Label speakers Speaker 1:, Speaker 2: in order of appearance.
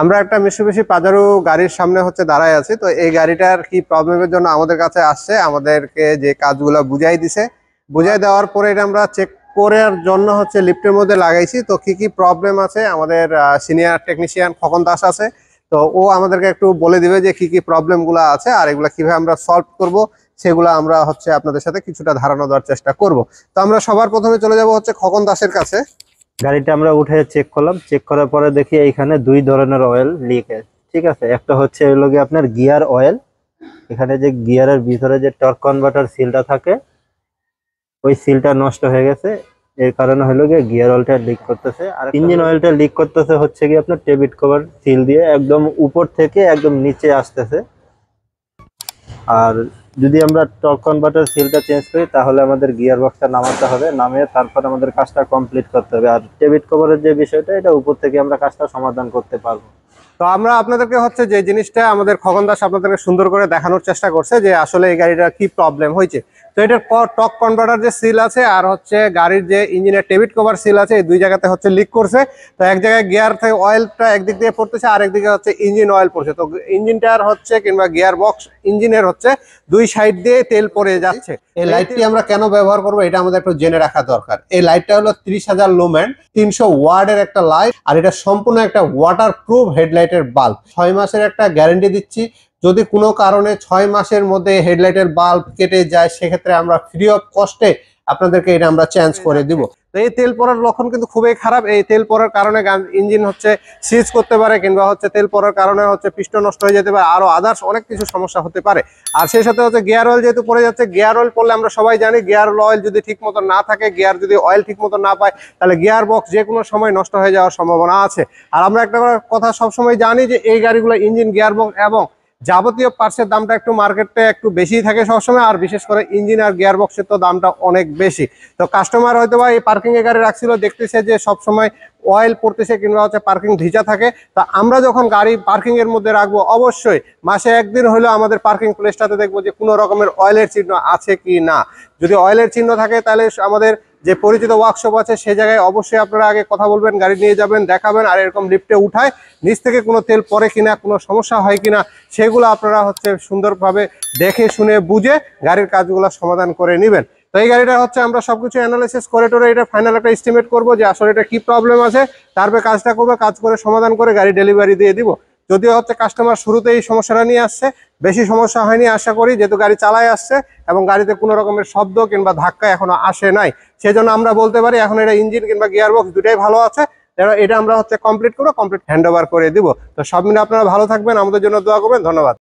Speaker 1: আমরা একটা মিশুবিশি পাজারু গাড়ির সামনে হচ্ছে দাঁড়ায় আছি তো এই গাড়িটার কি প্রবলেমের জন্য আমাদের কাছে আসছে আমাদেরকে যে কাজগুলো বুঝাই দিছে বুঝাই দেওয়ার পরে এটা আমরা চেক করার জন্য হচ্ছে লিফটের মধ্যে লাগাইছি তো কি কি প্রবলেম আছে আমাদের সিনিয়র টেকনিশিয়ান খকন দাস আছে তো ও আমাদেরকে একটু বলে দিবে যে কি কি প্রবলেমগুলো আছে আর এগুলো কিভাবে আমরা সলভ করব সেগুলো আমরা হচ্ছে আপনাদের সাথে কিছুটা ধারণা দেওয়ার চেষ্টা করব তো আমরা সবার প্রথমে চলে যাব হচ্ছে খকন দাসের কাছে
Speaker 2: গাড়িটা আমরা উঠে চেক করলাম চেক করার পরে দেখি এইখানে দুই ধরনের অয়েল লিকেজ ঠিক আছে একটা হচ্ছে এই গিয়ে আপনার গিয়ার অয়েল এখানে যে গিয়ারের ভিতরে যে টর্ক কনভার্টার সিলটা থাকে ওই সিলটা নষ্ট হয়ে গেছে এর কারণে হলো গিয়ে গিয়ার অয়েলটা লিক করতেছে আর ইঞ্জিন অয়েলটা লিক করতেছে হচ্ছে গিয়ে আপনার টেবিট কভার সিল দিয়ে একদম উপর থেকে একদম নিচে আসতেছে আর যদি আমরা টপ কনভার্টার সিলটা চেঞ্জ করি তাহলে আমাদের গিয়ার বক্সটা নামাতে হবে নামিয়ে তারপর আমাদের কাজটা কমপ্লিট করতে হবে আর টেবিট কভারের যে বিষয়টা এটা উপর থেকে আমরা কাজটা সমাধান করতে পারবো
Speaker 1: তো আমরা আপনাদেরকে হচ্ছে যে জিনিসটা আমাদের খগন দাস আপনাদেরকে সুন্দর করে দেখানোর চেষ্টা করছে যে আসলে এই গাড়িটার কি প্রবলেম হয়েছে তো এটার টক কনভার্টার যে সিল আছে আর হচ্ছে গাড়ির যে ইঞ্জিনের টেবিট কভার সিল আছে এই দুই জায়গাতে হচ্ছে লিক করছে তো এক জায়গায় গিয়ার থেকে অয়েলটা একদিক দিয়ে পড়তেছে আর একদিকে হচ্ছে ইঞ্জিন অয়েল পড়ছে তো ইঞ্জিনটার হচ্ছে কিংবা গিয়ার বক্স ইঞ্জিনের হচ্ছে দুই সাইড দিয়ে তেল পড়ে যাচ্ছে এই লাইটটি আমরা কেন ব্যবহার করবো এটা আমাদের একটু জেনে রাখা দরকার এই লাইটটা হলো ত্রিশ হাজার লোম্যান তিনশো ওয়ার্ডের একটা লাইট আর এটা সম্পূর্ণ একটা ওয়াটার প্রুফ হেডলাইটের বাল্ব ছয় মাসের একটা গ্যারেন্টি দিচ্ছি যদি কোনো কারণে ছয় মাসের মধ্যে হেডলাইটের বাল্ব কেটে যায় সেক্ষেত্রে আমরা ফ্রি অফ কস্টে আপনাদেরকে এটা আমরা চেঞ্জ করে দিব তো এই তেল পরার লক্ষণ কিন্তু খুবই খারাপ এই তেল পরার কারণে ইঞ্জিন হচ্ছে সিজ করতে পারে কিংবা হচ্ছে তেল পরার কারণে হচ্ছে পিষ্ট নষ্ট হয়ে যেতে পারে আরও আদার্স অনেক কিছু সমস্যা হতে পারে আর সেই সাথে হচ্ছে গিয়ার অয়েল যেহেতু পড়ে যাচ্ছে গিয়ার অয়েল পড়লে আমরা সবাই জানি গিয়ার অয়েল যদি ঠিক মতো না থাকে গিয়ার যদি অয়েল ঠিক মতো না পায় তাহলে গিয়ার বক্স যে কোনো সময় নষ্ট হয়ে যাওয়ার সম্ভাবনা আছে আর আমরা একটা কথা সবসময় জানি যে এই গাড়িগুলো ইঞ্জিন গিয়ার বক্স এবং যাবতীয় পার্সের দামটা একটু মার্কেটে একটু বেশি থাকে সবসময় আর বিশেষ করে ইঞ্জিন আর গিয়ার বক্সের তো দামটা অনেক বেশি তো কাস্টমার হয়তো বা এই পার্কিংয়ে গাড়ি রাখছিল দেখতেছে যে সবসময় অয়েল পড়তেছে কিংবা হচ্ছে পার্কিং ভিজা থাকে তা আমরা যখন গাড়ি পার্কিংয়ের মধ্যে রাখবো অবশ্যই মাসে একদিন হলেও আমাদের পার্কিং প্লেসটাতে দেখবো যে কোনো রকমের অয়েলের চিহ্ন আছে কি না যদি অয়েলের চিহ্ন থাকে তাহলে আমাদের যে পরিচিত ওয়ার্কশপ আছে সেই জায়গায় অবশ্যই আপনারা আগে কথা বলবেন গাড়ি নিয়ে যাবেন দেখাবেন আর এরকম লিফটে উঠায় নিচ থেকে কোনো তেল পরে কিনা কোনো সমস্যা হয় কিনা সেগুলো আপনারা হচ্ছে সুন্দরভাবে দেখে শুনে বুঝে গাড়ির কাজগুলো সমাধান করে নেবেন তো এই গাড়িটা হচ্ছে আমরা সবকিছু অ্যানালাইসিস করে টোরে এটা ফাইনাল একটা এস্টিমেট করবো যে আসলে এটা কি প্রবলেম আছে তারপরে কাজটা করবো কাজ করে সমাধান করে গাড়ি ডেলিভারি দিয়ে দিব যদিও হচ্ছে কাস্টমার শুরুতেই সমস্যাটা নিয়ে আসছে বেশি সমস্যা হয়নি আশা করি যেহেতু গাড়ি চালায় আসছে এবং গাড়িতে কোনো রকমের শব্দ কিংবা ধাক্কা এখনো আসে নাই সেজন্য আমরা বলতে পারি এখন এটা ইঞ্জিন কিংবা গিয়ারবক্স দুটাই ভালো আছে এটা আমরা হচ্ছে কমপ্লিট করবো কমপ্লিট হ্যান্ড করে দিব তো সব মিলে আপনারা ভালো থাকবেন আমাদের জন্য দোয়া করবেন ধন্যবাদ